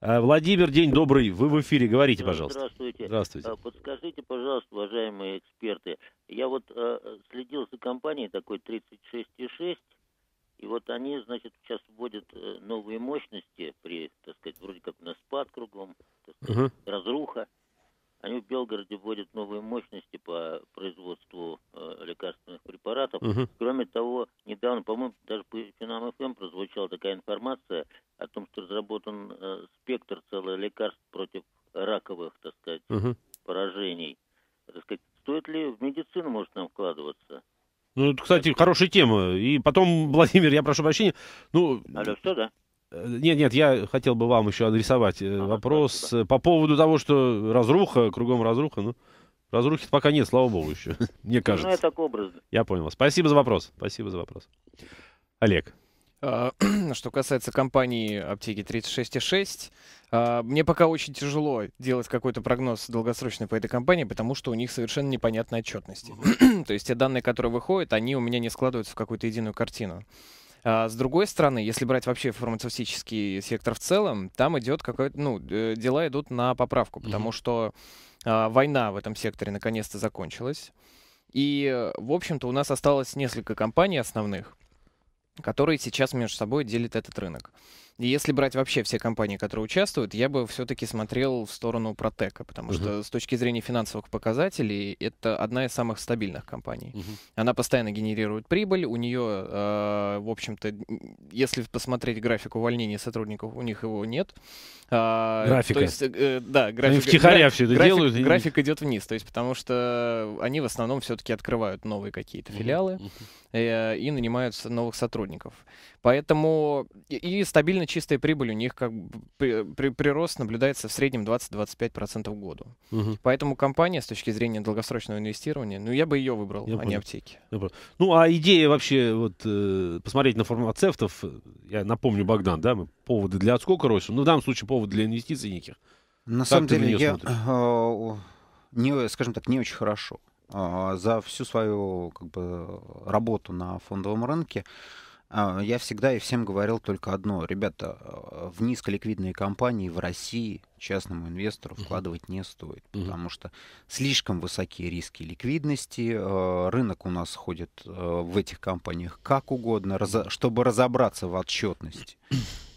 Э, Владимир, день добрый. Вы в эфире, говорите, пожалуйста. Здравствуйте. Здравствуйте. Э,
подскажите, пожалуйста, уважаемые эксперты, я вот э, следил за компанией такой 36,6, и вот они, значит, сейчас вводят э, новые мощности при, так сказать, вроде как на спад кругом,
так сказать, Uh -huh.
разруха. Они в Белгороде вводят новые мощности по производству э, лекарственных препаратов.
Uh -huh. Кроме
того, недавно, по-моему, даже
кстати, хорошая тема. И потом, Владимир, я прошу прощения. Ну, Алло, что, да? Э, нет, нет, я хотел бы вам еще адресовать а, вопрос спасибо. Э, по поводу того, что разруха, кругом разруха. Ну, разрухи пока нет, слава богу, еще, мне ну, кажется. Ну, я образно. Я понял. Спасибо за вопрос. Спасибо за вопрос. Олег.
А, что касается компании аптеки 36,6, а, мне пока очень тяжело делать какой-то прогноз долгосрочный по этой компании, потому что у них совершенно непонятная отчетность. То есть те данные, которые выходят, они у меня не складываются в какую-то единую картину. А, с другой стороны, если брать вообще фармацевтический сектор в целом, там идет какой-то, ну, э, дела идут на поправку, потому что а, война в этом секторе наконец-то закончилась. И, в общем-то, у нас осталось несколько компаний основных, которые сейчас между собой делят этот рынок. И если брать вообще все компании, которые участвуют, я бы все-таки смотрел в сторону протека, потому угу. что с точки зрения финансовых показателей это одна из самых стабильных компаний. Угу. Она постоянно генерирует прибыль, у нее, э, а, в общем-то, если посмотреть график увольнений сотрудников, у них его нет. Э, графика. То есть, э, э да, график. Они втихаря все это график, делают. И... График идет вниз, то есть потому что они в основном все-таки открывают новые какие-то филиалы. Угу. Э, и нанимают новых сотрудников. Поэтому и стабильно чистая прибыль у них, как при, при, прирост наблюдается в среднем 20-25% в году. Угу. Поэтому компания с точки зрения долгосрочного инвестирования, ну я бы ее выбрал, я а понял. не
аптеки. Ну а идея вообще вот э, посмотреть на фармацевтов, я напомню, Богдан, да, мы поводы для отскока росту, ну в данном случае повод для инвестиций никаких. На как самом деле, на я,
э, не, скажем так, не очень хорошо.
А, за всю свою как бы,
работу на фондовом рынке а, я всегда и всем говорил только одно. Ребята, а, в низколиквидные компании в России частному инвестору вкладывать не стоит, потому что слишком высокие риски ликвидности, рынок у нас ходит в этих компаниях как угодно, чтобы разобраться в отчетности.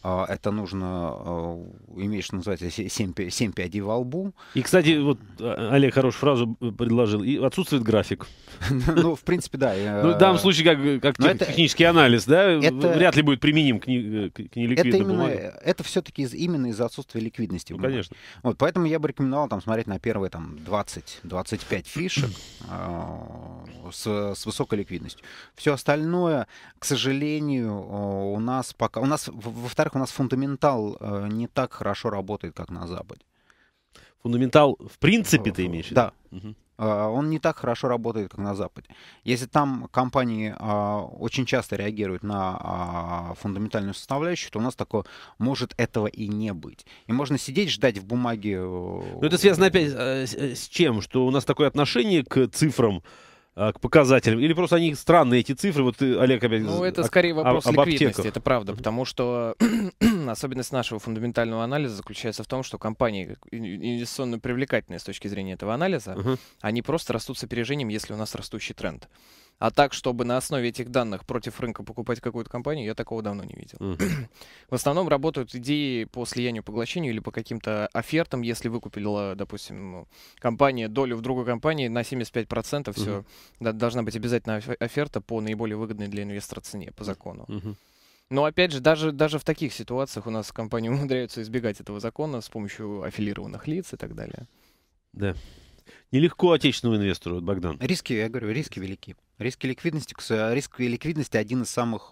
А это нужно э, иметь, что называется, 7, 7 пядей во лбу.
И, кстати, вот а, Олег хорошую фразу предложил. И отсутствует график.
Ну, в принципе, да. Ну, в данном э, случае, как, как типа технический
анализ, да, вряд ли будет применим к, э, к неликвидным это бумагам.
Это все-таки именно из-за отсутствия ликвидности. Ну, конечно. Вот, поэтому я бы рекомендовал там смотреть на первые там 20-25 фишек с, с высокой ликвидностью. Все остальное, к сожалению, у нас пока... У нас во второй во-вторых, у нас фундаментал э, не так хорошо работает, как на Западе. Фундаментал в принципе ты э, имеешь? Да. Э, он не так хорошо работает, как на Западе. Если там компании очень часто реагируют на а, фундаментальную составляющую, то у нас такое может этого и не быть. И можно сидеть, ждать в бумаге. Но ну, это связано
опять с чем? Что у нас такое отношение к цифрам а, к показателям? Или просто они странные, эти цифры? Вот ты, Олег, опять Ну, это скорее вопрос об ликвидности, аптеках. это
правда, потому что особенность нашего фундаментального анализа заключается в том, что компании инвестиционно привлекательные с точки зрения этого анализа, угу. они просто растут с опережением, если у нас растущий тренд. А так, чтобы на основе этих данных против рынка покупать какую-то компанию, я такого давно не видел. Mm. -hmm. В основном работают идеи по слиянию, поглощению или по каким-то офертам, если выкупила, допустим, ну, компания долю в другой компании на 75%, mm-hmm. все, должна быть обязательно оферта по наиболее выгодной для инвестора цене по закону. Mm-hmm. Но опять же, даже, даже в таких ситуациях у нас компании умудряются избегать этого закона с помощью аффилированных лиц и так далее.
Да. Нелегко отечественному инвестору, Богдан. Риски, я говорю, риски велики. Риски ликвидности,
риск ликвидности один из самых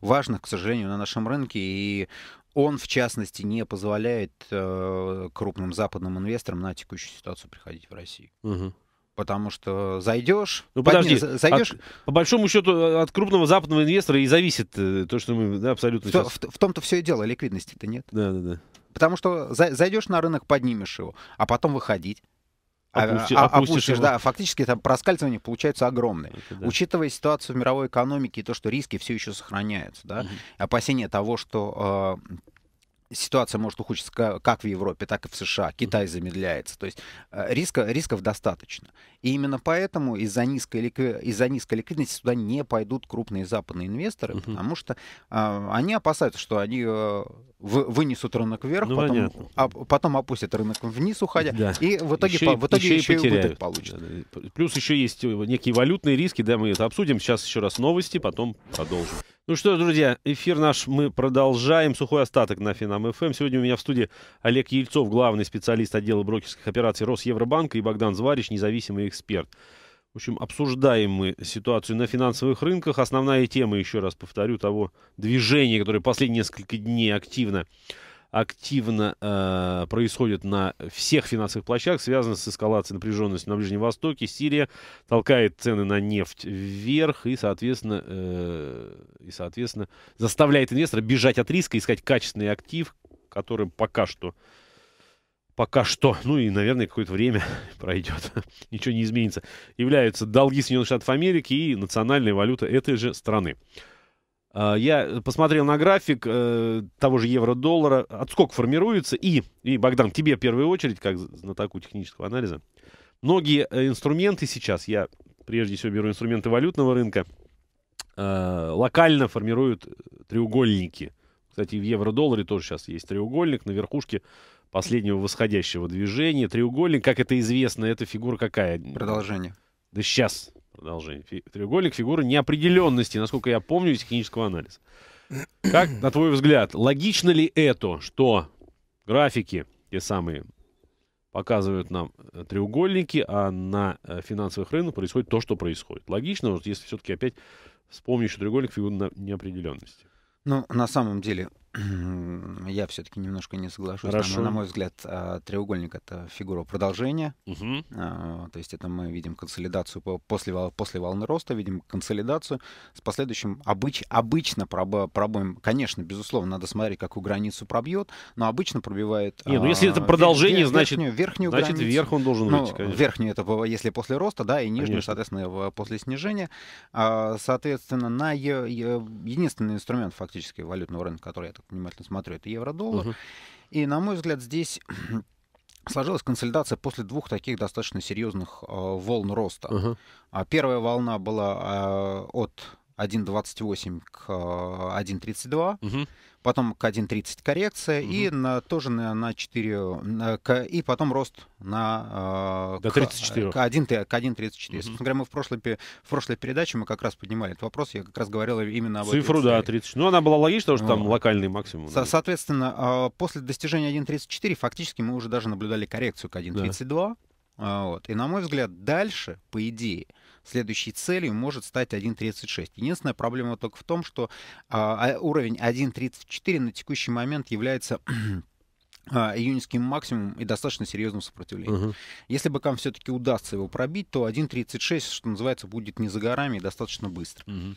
важных, к сожалению, на нашем рынке. И он, в частности, не позволяет э, крупным западным инвесторам на текущую ситуацию приходить в Россию.
Угу. Потому что зайдешь, ну, подожди, подни, зайдешь. От, по большому счету, э, от крупного западного инвестора и зависит э, то, что мы да, абсолютно. То, сейчас... В,
в том-то все и дело, ликвидности-то нет. Да, да, да. Потому что за, зайдешь на рынок, поднимешь его, а потом выходить. А, Опусти, а, а, опустишь, опустишь да. Фактически там проскальзывание получается огромное. Это, да. Учитывая ситуацию в мировой экономике и то, что риски все еще сохраняются, да, угу. опасение того, что э, ситуация может ухудшиться как в Европе, так и в США. Китай замедляется. То есть э, риска, рисков достаточно. И именно поэтому из-за низкой, ликви... из низкой ликвидности сюда не пойдут крупные западные инвесторы, uh-huh. потому что а, они опасаются, что они а, вы, вынесут рынок вверх, ну, потом, а, потом опустят рынок вниз, уходя, да. и в итоге, еще, по, в итоге еще, еще и потеряют.
получат. Плюс еще есть э, некие валютные риски, да, мы это обсудим. Сейчас еще раз новости, потом продолжим. Ну что, друзья, эфир наш мы продолжаем. Сухой остаток на финал нам ФМ. Сегодня у меня в студии Олег Ельцов, главный специалист отдела брокерских операций Росевробанка и Богдан Зварич, независимый эксперт. В общем, обсуждаем мы ситуацию на финансовых рынках. Основная тема, еще раз повторю, того движения, которое последние несколько дней активно активно э, происходит на всех финансовых площадках, связано с эскалацией напряженности на Ближнем Востоке. Сирия толкает цены на нефть вверх и, соответственно, э, и, соответственно заставляет инвестора бежать от риска, искать качественный актив, которым пока что пока что, ну и, наверное, какое-то время пройдет, ничего не изменится, являются долги Соединенных Штатов Америки и национальная валюта этой же страны. Э, я э, посмотрел на график э, того же евро-доллара, отскок формируется, и, и, Богдан, тебе в первую очередь, как знатоку технического анализа, многие инструменты сейчас, я прежде всего беру инструменты валютного рынка, локально формируют треугольники. Кстати, в евро-долларе тоже сейчас есть треугольник на верхушке последнего восходящего движения. Треугольник, как это известно, это фигура какая? Продолжение. Да сейчас Продолжение. Фи треугольник фигуры неопределенности, насколько я помню, из технического анализа. Как, на твой взгляд, логично ли это, что графики те самые показывают нам э, треугольники, а на э, финансовых рынках происходит то, что происходит? Логично, вот если все-таки опять вспомнишь треугольник фигуры неопределенности. Ну, на самом деле,
я все-таки немножко не соглашусь. Хорошо. на мой взгляд, а, треугольник это фигура продолжения. Угу. То есть это мы видим консолидацию после, после волны роста, видим консолидацию с последующим обыч, обычно пробоем. Конечно, безусловно, надо смотреть, какую границу пробьет, но обычно пробивает. Не, ну если а, это продолжение, вер, значит верхнюю, верхнюю значит границу. вверх он должен ну, выйти. Конечно. Верхнюю это если после роста, да, и нижнюю, конечно. соответственно, после снижения. Соответственно, на единственный инструмент фактически валютного рынка, который я так внимательно смотрю, это евро-доллар. Угу. И, на мой взгляд, здесь сложилась консолидация после двух таких достаточно серьезных э, волн роста. Угу. Первая волна была э, от 1.28 к 1.32, э, угу. потом к 1.30 коррекция угу. и на, тоже на, на 4, на, к, и потом рост на
э, До к, 34. Э, к,
1, к 1.34. Угу. Собственно говоря, мы в прошлой, в прошлой передаче мы как раз поднимали этот вопрос, я как раз говорил именно об Цифру, этой да, 30.
Ну, она была логична, потому что ну, там локальный максимум. Со,
соответственно, после достижения 1.34 фактически мы уже даже наблюдали коррекцию к 1.32. Да. Вот. И, на мой взгляд, дальше, по идее, следующей целью может стать 1.36. Единственная проблема только в том, что э, уровень 1.34 на текущий момент является а, июньским максимумом и достаточно серьезным сопротивлением. Угу. Uh -huh. Если быкам все-таки удастся его пробить, то 1.36, что называется, будет не за горами и достаточно быстро. Uh -huh.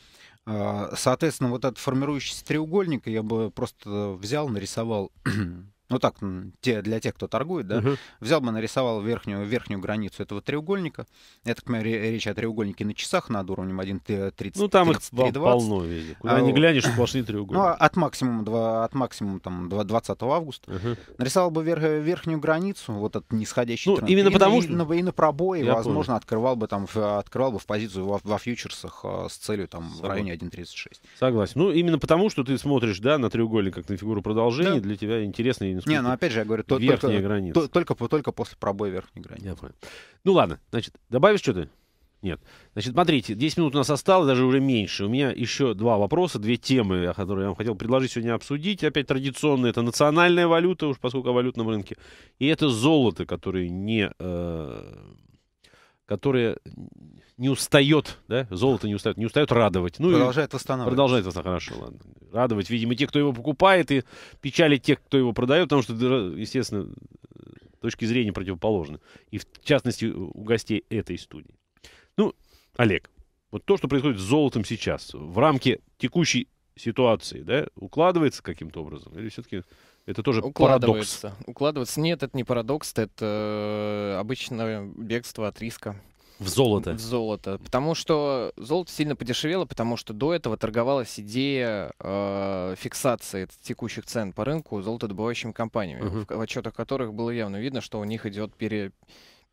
Соответственно, вот этот формирующийся треугольник я бы просто взял, нарисовал ну так, те, для тех, кто торгует, да, угу. взял бы, нарисовал верхнюю, верхнюю границу этого треугольника. Это, к примеру, речь о треугольнике на часах над уровнем 1.30. Ну там 33, их полно везде. Куда а, не глянешь, сплошные треугольники. Ну, а от максимума, 2, от максимума там, 20 августа. Угу. Нарисовал бы верх верхнюю границу, вот этот нисходящий ну, тренд. Именно и, потому и, что...
И и на пробое, Я возможно, понял.
открывал бы там, открывал бы в позицию во, во фьючерсах а, с целью там Согласен. в районе 1.36.
Согласен. Ну, именно потому, что ты смотришь, да, на треугольник как на фигуру продолжения, да. для тебя интересно не сколько. Не, ну опять же, я говорю, то, верхняя только, граница. То,
только, только после пробоя верхней границы.
Я понял. Ну ладно, значит, добавишь что-то? Нет. Значит, смотрите, 10 минут у нас осталось, даже уже меньше. У меня еще два вопроса, две темы, которые я вам хотел предложить сегодня обсудить. Опять традиционно, это национальная валюта, уж поскольку о валютном рынке. И это золото, которое не э, которое не устает, да, золото не устает, не устает радовать. Ну, продолжает восстанавливать. Продолжает восстанавливать, хорошо, ладно. Радовать, видимо, те, кто его покупает, и печали тех, кто его продает, потому что, естественно, точки зрения противоположны. И в частности у гостей этой студии. Ну, Олег, вот то, что происходит с золотом сейчас, в рамке текущей ситуации, да, укладывается каким-то образом? Или все-таки это тоже укладывается. парадокс.
Укладываться Нет, это не парадокс, это э, обычно бегство от риска. В золото. В золото. Потому что золото сильно подешевело, потому что до этого торговалась идея э, фиксации текущих цен по рынку золотодобывающими компаниями, uh-huh. в, в отчетах которых было явно видно, что у них идет пере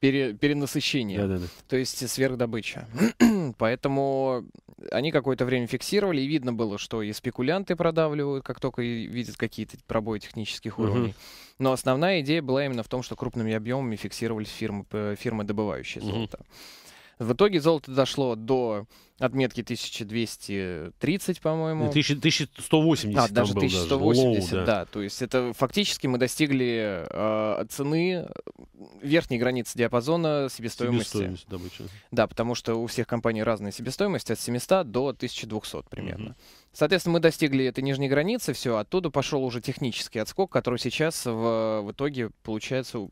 пере, перенасыщение, да, да, да. то есть сверхдобыча. Поэтому они какое-то время фиксировали, и видно было, что и спекулянты продавливают, как только видят какие-то пробои технических уровней. uh Но основная идея была именно в том, что крупными объемами фиксировались фирмы, э, фирмы добывающие золото. uh в итоге золото дошло до отметки 1230, по-моему.
1180. А, даже 1180, даже. да. да.
То есть это фактически мы достигли э, цены верхней границы диапазона себестоимости. Себестоимость добычи. Да, потому что у всех компаний разная себестоимость от 700 до 1200 примерно. Угу. Соответственно, мы достигли этой нижней границы, все, оттуда пошел уже технический отскок, который сейчас в, в итоге получается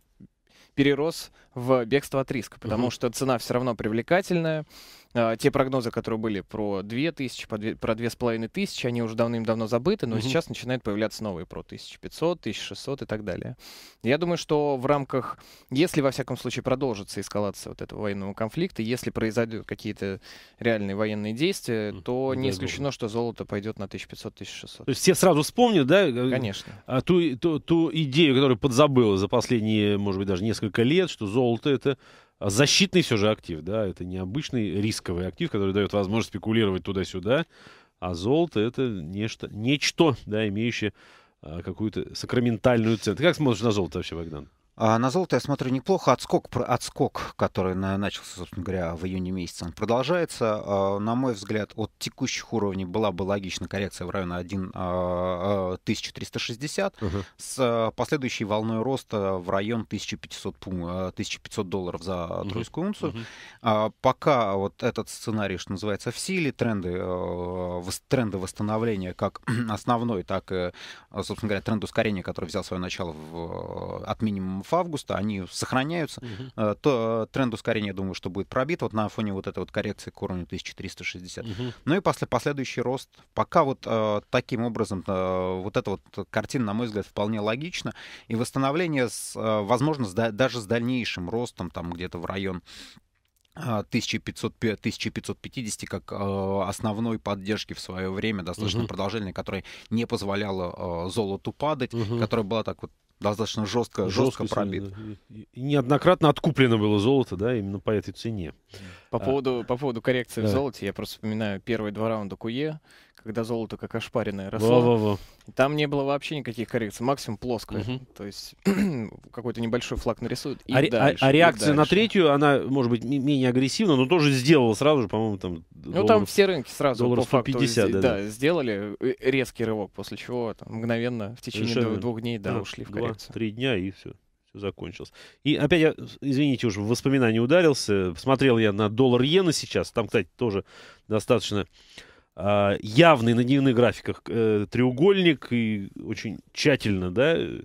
перерос в бегство от риска, потому угу. что цена все равно привлекательная. А, те прогнозы, которые были про 2000, по 2, про 2500, они уже давным-давно забыты, но mm-hmm. сейчас начинают появляться новые про 1500, 1600 и так далее. Я думаю, что в рамках, если во всяком случае продолжится эскалация вот этого военного конфликта, если произойдут какие-то реальные военные действия, mm-hmm. то не исключено, что золото пойдет на 1500-1600. То есть все
сразу вспомнят, да? Э, Конечно. А, ту, ту, ту идею, которую подзабыла за последние, может быть, даже несколько лет, что золото это Защитный все же актив, да, это необычный рисковый актив, который дает возможность спекулировать туда-сюда, а золото это нечто, нечто да, имеющее а, какую-то сакраментальную ценность. Ты как смотришь на золото вообще, Богдан?
А на золото я смотрю неплохо. Отскок, отскок, который начался, собственно говоря, в июне месяце, он продолжается. А, на мой взгляд, от текущих уровней была бы логична коррекция в районе 1360 угу. А, с последующей волной роста в район 1500, 1500 долларов за тройскую унцию. угу. Пока вот этот сценарий, что называется, в силе, тренды, тренды восстановления как основной, так и, собственно говоря, тренд ускорения, который взял свое начало в, от минимума штаммов августа, они сохраняются. Угу. То, э, тренд ускорения, я думаю, что будет пробит вот на фоне вот этой вот коррекции к уровню 1360. Угу. Ну и после последующий рост. Пока вот э, таким образом вот эта вот картина, на мой взгляд, вполне логична. И восстановление, с, э, возможно, с, даже с дальнейшим ростом, там где-то в район 1500, 1550 как э, основной поддержки в свое время, достаточно Uh -huh. продолжительной, которая не позволяла э, золоту падать,
Uh -huh. которая была так вот достаточно жестко, жестко, жестко пробит.
Неоднократно откуплено было золото, да, именно по этой цене. По, а, поводу,
по поводу коррекции да. в золоте, я просто вспоминаю первые два раунда Куе, когда золото как ошпаренное росло. Во -во -во. Там не было вообще никаких коррекций, максимум плоское Угу. То есть какой-то небольшой флаг нарисуют и а, а дальше. А, а реакция дальше. на
третью, она, может быть, менее агрессивна, но тоже сделала сразу же, по-моему, там... Ну, там все рынки сразу доллар по 150, факту, да, да, да,
сделали э, резкий рывок, после чего там, мгновенно в течение Совершенно. двух дней, да, да ушли в коррекцию.
Два, три дня и все все закончилось. И опять я, извините, уже в воспоминания ударился. Смотрел я на доллар иена сейчас. Там, кстати, тоже достаточно а, явный на дневных графиках э, треугольник и очень тщательно, да, э,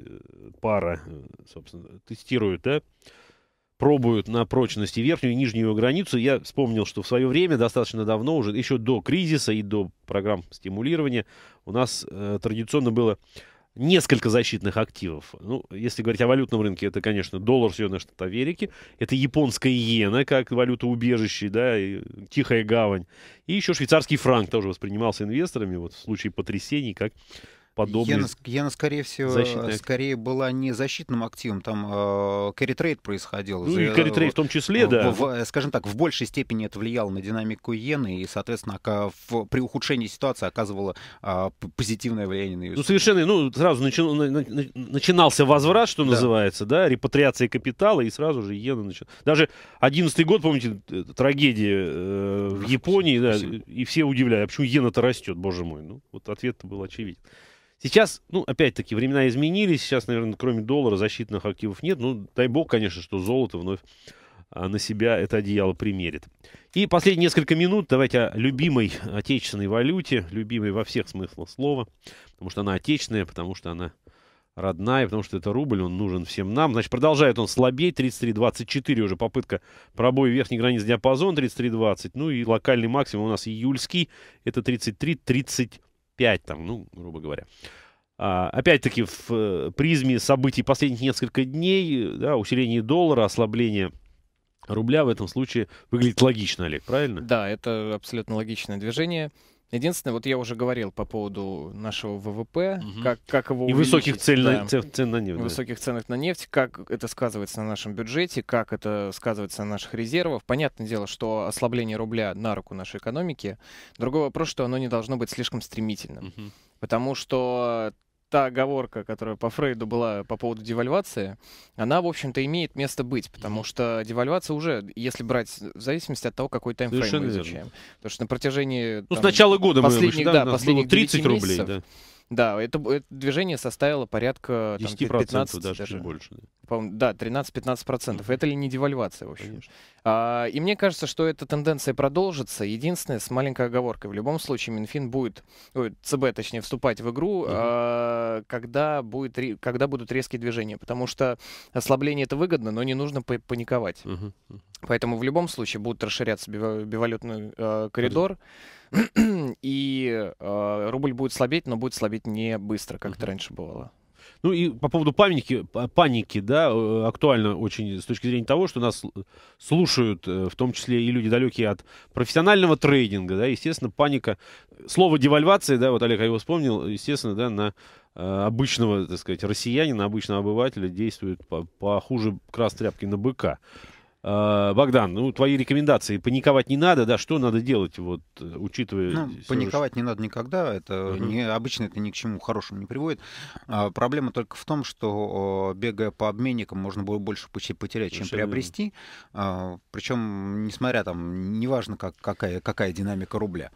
пара, э, собственно, тестирует, да, пробуют на прочности верхнюю и нижнюю границу. Я вспомнил, что в свое время, достаточно давно, уже еще до кризиса и до программ стимулирования, у нас э, традиционно было несколько защитных активов. Ну, если говорить о валютном рынке, это, конечно, доллар Соединенных Штатов Америки, это японская иена, как валюта убежище, да, и тихая гавань, и еще швейцарский франк тоже воспринимался инвесторами, вот в случае потрясений, как подобный.
Яна скорее всего, защитный...
скорее была не защитным
активом, там э,
каритрейд происходил. Ну, и каритрейд э, в том числе, да. В,
скажем так, в большей степени это влияло на динамику иены, и, соответственно, в, при ухудшении ситуации оказывало э, позитивное влияние на ее... Ну,
совершенно, ну, сразу начи, на, на, начинался возврат, что да. называется, да, репатриация капитала, и сразу же иена начала. Даже 11 год, помните, э, трагедия э, в Японии, да, и все удивляют, а почему иена-то растет, боже мой. Ну, вот ответ был очевиден. Сейчас, ну, опять-таки, времена изменились. Сейчас, наверное, кроме доллара защитных активов нет. Ну, дай бог, конечно, что золото вновь а, на себя это одеяло примерит. И последние несколько минут давайте о любимой отечественной валюте, любимой во всех смыслах слова, потому что она отечественная, потому что она родная, потому что это рубль, он нужен всем нам. Значит, продолжает он слабеть, 33.24 уже попытка пробоя верхней границы диапазон 33.20, ну и локальный максимум у нас июльский, это 33.30. 5, там, ну, грубо говоря. А, опять-таки, в э, призме событий последних несколько дней, да, усиление доллара, ослабление рубля в этом случае выглядит логично, Олег,
правильно? Да, это абсолютно логичное движение. Единственное, вот я уже говорил по поводу нашего ВВП, угу. как, как его И увеличить, высоких цен, да, на, цен, цен на нефть. Высоких да. ценах на нефть, как это сказывается на нашем бюджете, как это сказывается на наших резервах. Понятное дело, что ослабление рубля на руку нашей экономики. Другой вопрос, что оно не должно быть слишком стремительным. Угу. Потому что та оговорка, которая по Фрейду была по поводу девальвации, она, в общем-то, имеет место быть, потому что девальвация уже, если брать в зависимости от того, какой таймфрейм Совершенно мы изучаем. Верно. Потому что на протяжении... Ну, там, с начала года, последних, мы, да, да последних 30 рублей, месяцев, да да, это, это движение составило порядка там, 15, даже, даже больше. Да, да 13-15%. Mm-hmm. Это ли не девальвация, в общем? А, и мне кажется, что эта тенденция продолжится. Единственное, с маленькой оговоркой. В любом случае, Минфин будет, ой, ЦБ, точнее, вступать в игру, mm-hmm. а, когда, будет, когда будут резкие движения. Потому что ослабление это выгодно, но не нужно паниковать. Mm-hmm. Поэтому в любом случае будут расширяться бивалютный э, коридор, и э, рубль будет слабеть, но будет слабеть не быстро, как uh это раньше бывало.
Ну и по поводу паники, паники, да, э, актуально очень с точки зрения того, что нас слушают, э, в том числе и люди далекие от профессионального трейдинга, да, естественно, паника, слово девальвация, да, вот Олег а его вспомнил, естественно, да, на э, обычного, так сказать, россиянина, обычного обывателя действует по, по хуже крас тряпки на быка. Э, Богдан, ну, твои рекомендации. Паниковать не надо, да? Что надо делать, вот, э, учитывая... Ну, паниковать
что... не надо никогда. Это угу. не, обычно это ни к чему хорошему не приводит. А, проблема только в том, что бегая по обменникам, можно было больше потерять, чем приобрести. А, причем, несмотря там, неважно, как, какая, какая динамика рубля.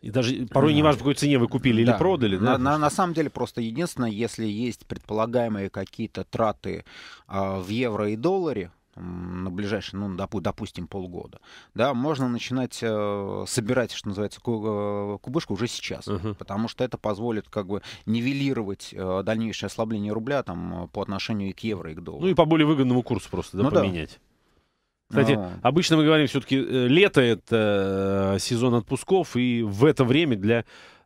И даже
порой не важно, по какой цене вы купили да. или продали. Да? На,
на, самом деле просто единственное, если есть предполагаемые какие-то траты а, в евро и долларе, на ближайшие, ну, допу допустим, полгода, да, можно начинать э, собирать, что называется, э, кубышку уже сейчас, uh-huh. потому что это позволит как бы нивелировать э, дальнейшее ослабление рубля там по отношению и к евро, и к доллару.
Ну и по более выгодному курсу
просто, да, ну, поменять.
Да. Кстати, ну. обычно мы говорим все-таки э, лето это э, сезон отпусков, и в это время для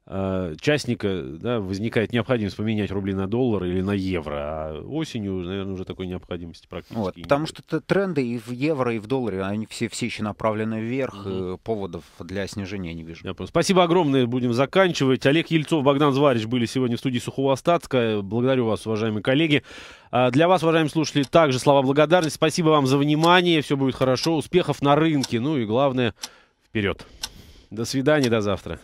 Э, частника да, возникает необходимость поменять рубли на доллар или на евро, а осенью, наверное, уже такой необходимости практически вот, не Потому что тренды и в
евро, и в долларе, они все, все еще направлены вверх, угу. поводов для снижения не вижу. Я
Спасибо огромное, будем заканчивать. Олег Ельцов, Богдан Зварич были сегодня в студии Сухого-Остатска. Благодарю вас, уважаемые коллеги. А для вас, уважаемые слушатели, также слова благодарности. Спасибо вам за внимание, все будет хорошо, успехов на рынке, ну и главное, вперед. До свидания, до завтра.